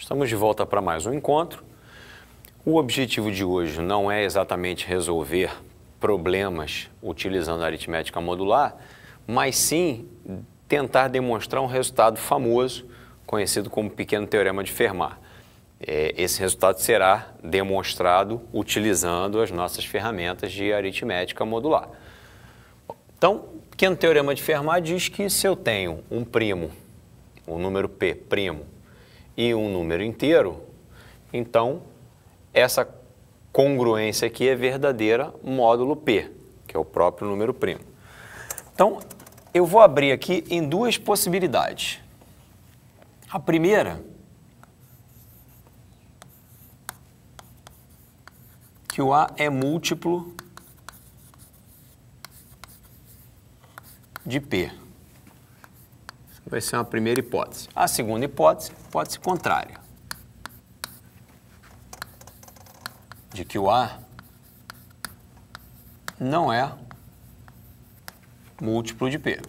Estamos de volta para mais um encontro. O objetivo de hoje não é exatamente resolver problemas utilizando a aritmética modular, mas sim tentar demonstrar um resultado famoso, conhecido como pequeno teorema de Fermat. É, esse resultado será demonstrado utilizando as nossas ferramentas de aritmética modular. Então, o pequeno teorema de Fermat diz que se eu tenho um primo, o um número p primo, e um número inteiro, então essa congruência aqui é verdadeira módulo P, que é o próprio número primo. Então, eu vou abrir aqui em duas possibilidades. A primeira, que o A é múltiplo de P. Vai ser uma primeira hipótese. A segunda hipótese, hipótese contrária. De que o A não é múltiplo de P.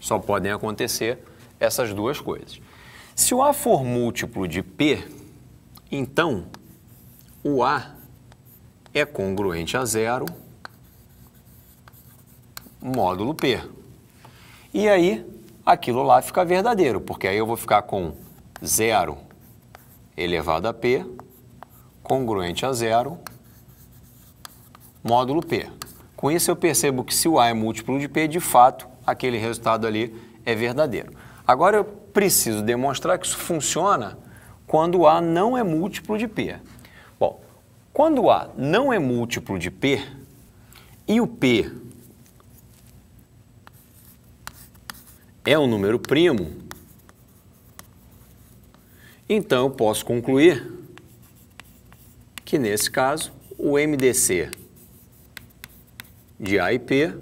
Só podem acontecer essas duas coisas. Se o A for múltiplo de P, então o A é congruente a zero módulo P. E aí, aquilo lá fica verdadeiro, porque aí eu vou ficar com 0 elevado a P, congruente a zero, módulo P. Com isso eu percebo que se o A é múltiplo de P, de fato, aquele resultado ali é verdadeiro. Agora eu preciso demonstrar que isso funciona quando A não é múltiplo de P. Bom, quando A não é múltiplo de P e o P é um número primo, então eu posso concluir que, nesse caso, o MDC de A e P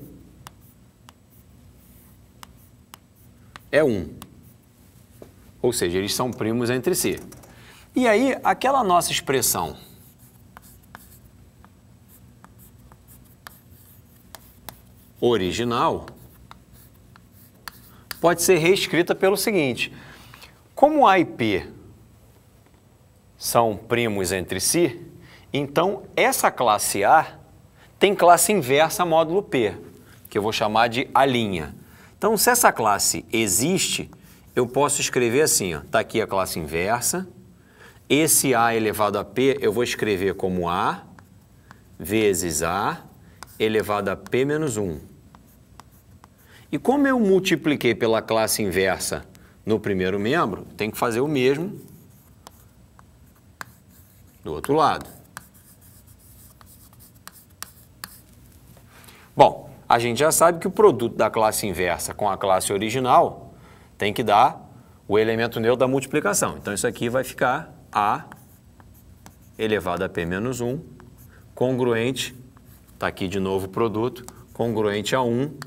é 1. Ou seja, eles são primos entre si. E aí, aquela nossa expressão original pode ser reescrita pelo seguinte: como A e P são primos entre si, então essa classe A tem classe inversa módulo P, que eu vou chamar de A'. linha. Então, se essa classe existe, eu posso escrever assim, está aqui a classe inversa, esse A elevado a P eu vou escrever como A vezes A elevado a P menos 1. E como eu multipliquei pela classe inversa no primeiro membro, tem que fazer o mesmo do outro lado. Bom, a gente já sabe que o produto da classe inversa com a classe original tem que dar o elemento neutro da multiplicação. Então, isso aqui vai ficar a elevado a p menos 1, congruente, está aqui de novo o produto, congruente a 1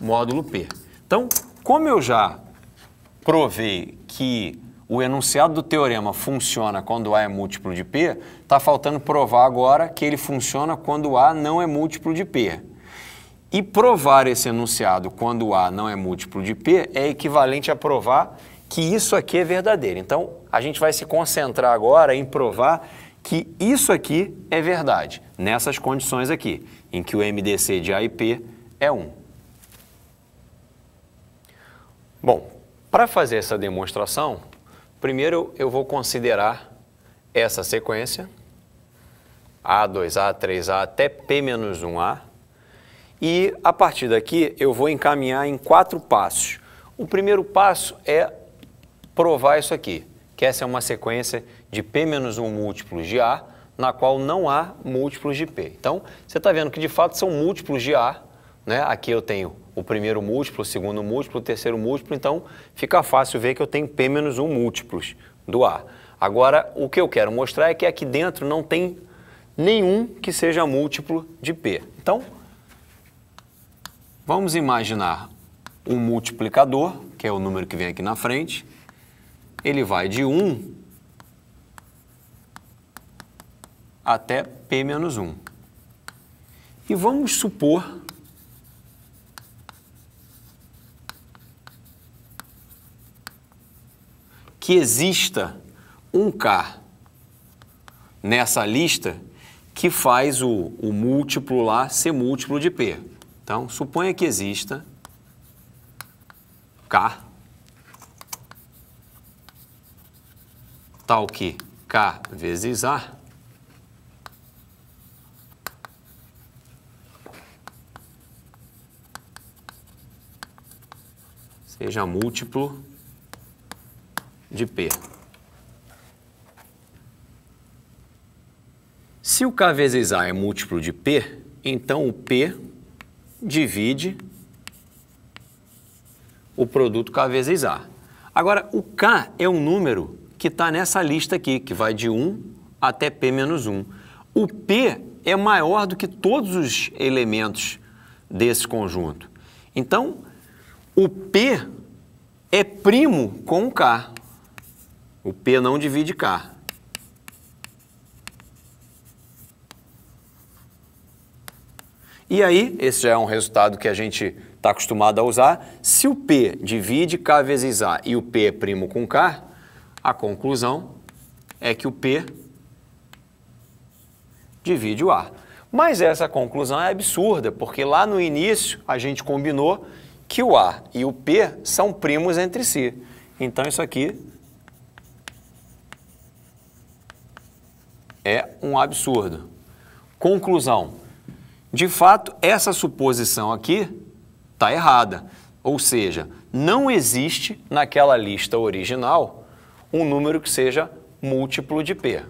módulo P. Então, como eu já provei que o enunciado do teorema funciona quando A é múltiplo de P, está faltando provar agora que ele funciona quando A não é múltiplo de P. E provar esse enunciado quando A não é múltiplo de P é equivalente a provar que isso aqui é verdadeiro. Então, a gente vai se concentrar agora em provar que isso aqui é verdade, nessas condições aqui, em que o MDC de A e P é 1. Bom, para fazer essa demonstração, primeiro eu vou considerar essa sequência, A2A, 3A até P-1A, e a partir daqui eu vou encaminhar em quatro passos. O primeiro passo é provar isso aqui, que essa é uma sequência de P-1 múltiplos de A, na qual não há múltiplos de P. Então, você está vendo que de fato são múltiplos de A, né? Aqui eu tenho o primeiro múltiplo, o segundo múltiplo, o terceiro múltiplo, então fica fácil ver que eu tenho P-1 menos múltiplos do A. Agora, o que eu quero mostrar é que aqui dentro não tem nenhum que seja múltiplo de P. Então, vamos imaginar um multiplicador, que é o número que vem aqui na frente, ele vai de 1 até P-1. menos E vamos supor que exista um K nessa lista que faz o, o múltiplo lá ser múltiplo de P. Então, suponha que exista K, tal que K vezes A seja múltiplo de P. Se o K vezes A é múltiplo de P, então o P divide o produto K vezes A. Agora, o K é um número que está nessa lista aqui, que vai de 1 até P menos 1. O P é maior do que todos os elementos desse conjunto. Então, o P é primo com o K. O P não divide K. E aí, esse já é um resultado que a gente está acostumado a usar. Se o P divide K vezes A e o P é primo com K, a conclusão é que o P divide o A. Mas essa conclusão é absurda, porque lá no início a gente combinou que o A e o P são primos entre si. Então isso aqui É um absurdo. Conclusão. De fato, essa suposição aqui está errada. Ou seja, não existe naquela lista original um número que seja múltiplo de P.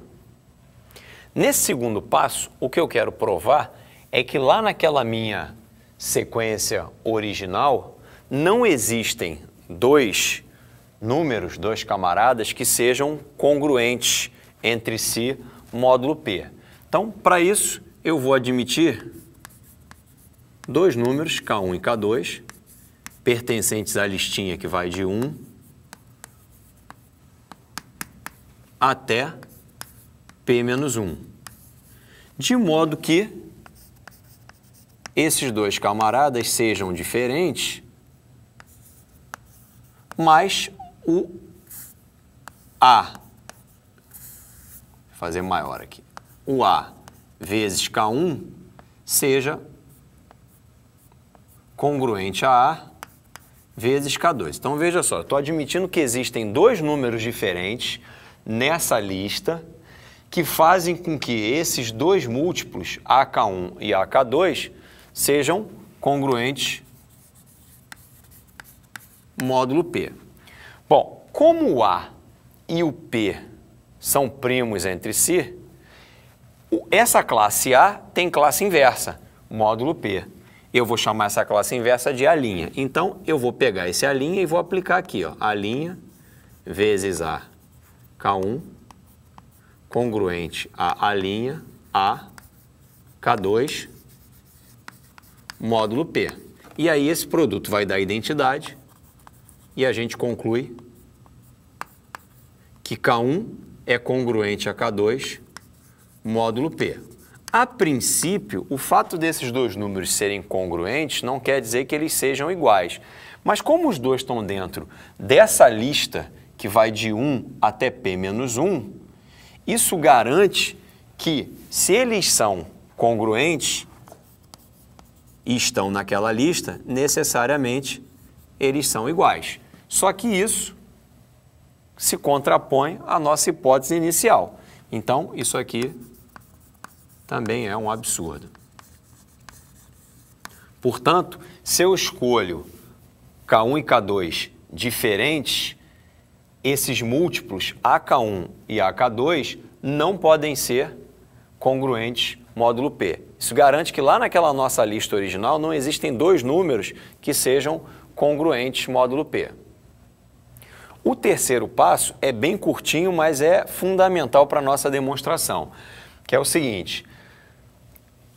Nesse segundo passo, o que eu quero provar é que lá naquela minha sequência original não existem dois números, dois camaradas que sejam congruentes entre si módulo P. Então, para isso, eu vou admitir dois números, K1 e K2, pertencentes à listinha que vai de 1 até P-1. De modo que esses dois camaradas sejam diferentes, mas o A fazer maior aqui, o A vezes K1 seja congruente a A vezes K2. Então, veja só, estou admitindo que existem dois números diferentes nessa lista que fazem com que esses dois múltiplos, AK1 e AK2, sejam congruentes módulo P. Bom, como o A e o P são primos entre si, essa classe A tem classe inversa, módulo P. Eu vou chamar essa classe inversa de A'. Então, eu vou pegar esse A' e vou aplicar aqui, ó, A' vezes A K1 congruente a A' A K2 módulo P. E aí esse produto vai dar identidade e a gente conclui que K1 é congruente a K2, módulo P. A princípio, o fato desses dois números serem congruentes não quer dizer que eles sejam iguais. Mas como os dois estão dentro dessa lista que vai de 1 até P-1, isso garante que, se eles são congruentes e estão naquela lista, necessariamente eles são iguais. Só que isso se contrapõe à nossa hipótese inicial. Então, isso aqui também é um absurdo. Portanto, se eu escolho K1 e K2 diferentes, esses múltiplos AK1 e AK2 não podem ser congruentes módulo P. Isso garante que lá naquela nossa lista original não existem dois números que sejam congruentes módulo P. O terceiro passo é bem curtinho, mas é fundamental para a nossa demonstração, que é o seguinte.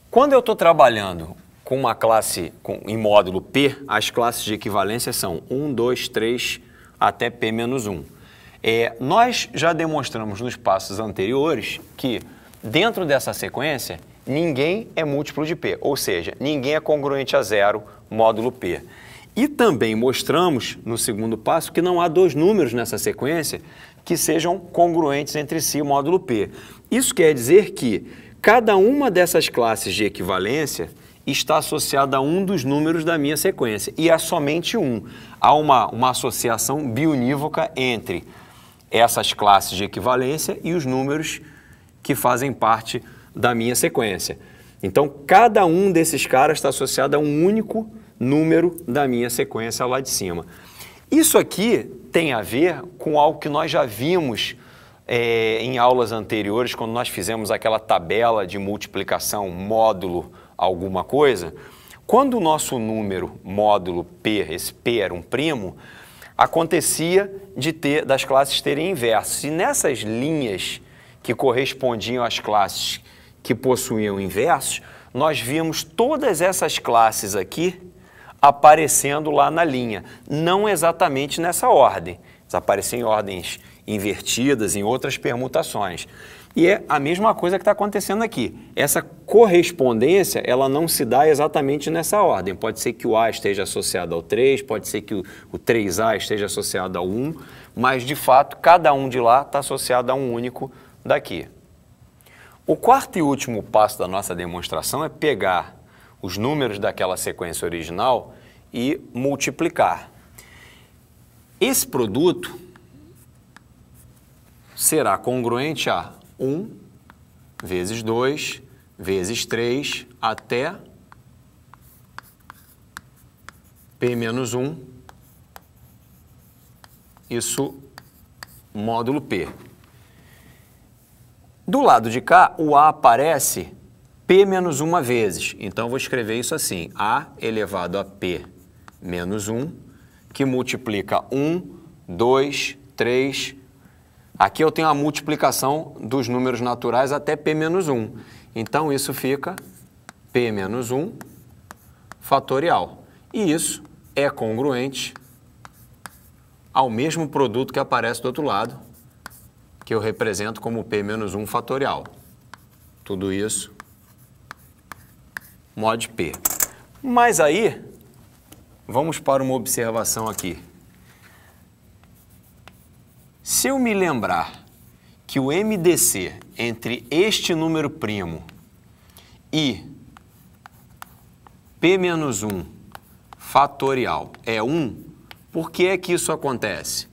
Quando eu estou trabalhando com uma classe com, em módulo P, as classes de equivalência são 1, 2, 3 até P-1. É, nós já demonstramos nos passos anteriores que dentro dessa sequência, ninguém é múltiplo de P, ou seja, ninguém é congruente a zero módulo P. E também mostramos, no segundo passo, que não há dois números nessa sequência que sejam congruentes entre si o módulo P. Isso quer dizer que cada uma dessas classes de equivalência está associada a um dos números da minha sequência, e há é somente um. Há uma, uma associação biunívoca entre essas classes de equivalência e os números que fazem parte da minha sequência. Então, cada um desses caras está associado a um único número número da minha sequência lá de cima. Isso aqui tem a ver com algo que nós já vimos é, em aulas anteriores, quando nós fizemos aquela tabela de multiplicação módulo alguma coisa. Quando o nosso número módulo P, esse P era um primo, acontecia de ter das classes terem inversos. E nessas linhas que correspondiam às classes que possuíam inversos, nós víamos todas essas classes aqui aparecendo lá na linha. Não exatamente nessa ordem. aparecem em ordens invertidas, em outras permutações. E é a mesma coisa que está acontecendo aqui. Essa correspondência, ela não se dá exatamente nessa ordem. Pode ser que o A esteja associado ao 3, pode ser que o, o 3A esteja associado ao 1, mas, de fato, cada um de lá está associado a um único daqui. O quarto e último passo da nossa demonstração é pegar os números daquela sequência original e multiplicar. Esse produto será congruente a 1 vezes 2 vezes 3 até P menos 1, isso módulo P. Do lado de cá, o A aparece P menos 1 vezes. Então, eu vou escrever isso assim. A elevado a P menos 1, que multiplica 1, 2, 3. Aqui eu tenho a multiplicação dos números naturais até P menos 1. Então, isso fica P menos 1 fatorial. E isso é congruente ao mesmo produto que aparece do outro lado, que eu represento como P menos 1 fatorial. Tudo isso mod P. Mas aí, vamos para uma observação aqui. Se eu me lembrar que o MDC entre este número primo e P-1 fatorial é 1, por que é que isso acontece?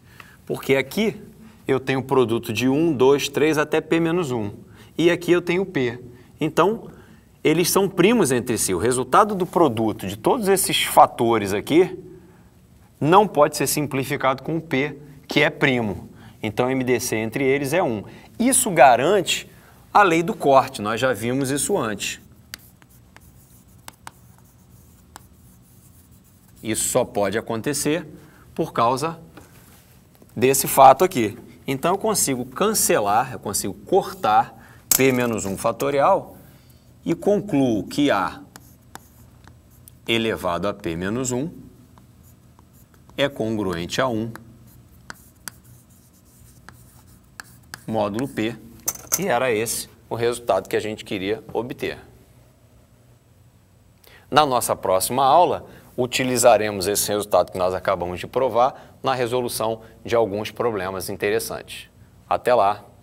Porque aqui eu tenho o produto de 1, 2, 3 até P-1. E aqui eu tenho P. Então, eles são primos entre si. O resultado do produto de todos esses fatores aqui não pode ser simplificado com o P, que é primo. Então, MDC entre eles é 1. Isso garante a lei do corte, nós já vimos isso antes. Isso só pode acontecer por causa desse fato aqui. Então, eu consigo cancelar, eu consigo cortar P menos 1 fatorial e concluo que A elevado a P menos 1 é congruente a 1 módulo P, e era esse o resultado que a gente queria obter. Na nossa próxima aula, utilizaremos esse resultado que nós acabamos de provar na resolução de alguns problemas interessantes. Até lá!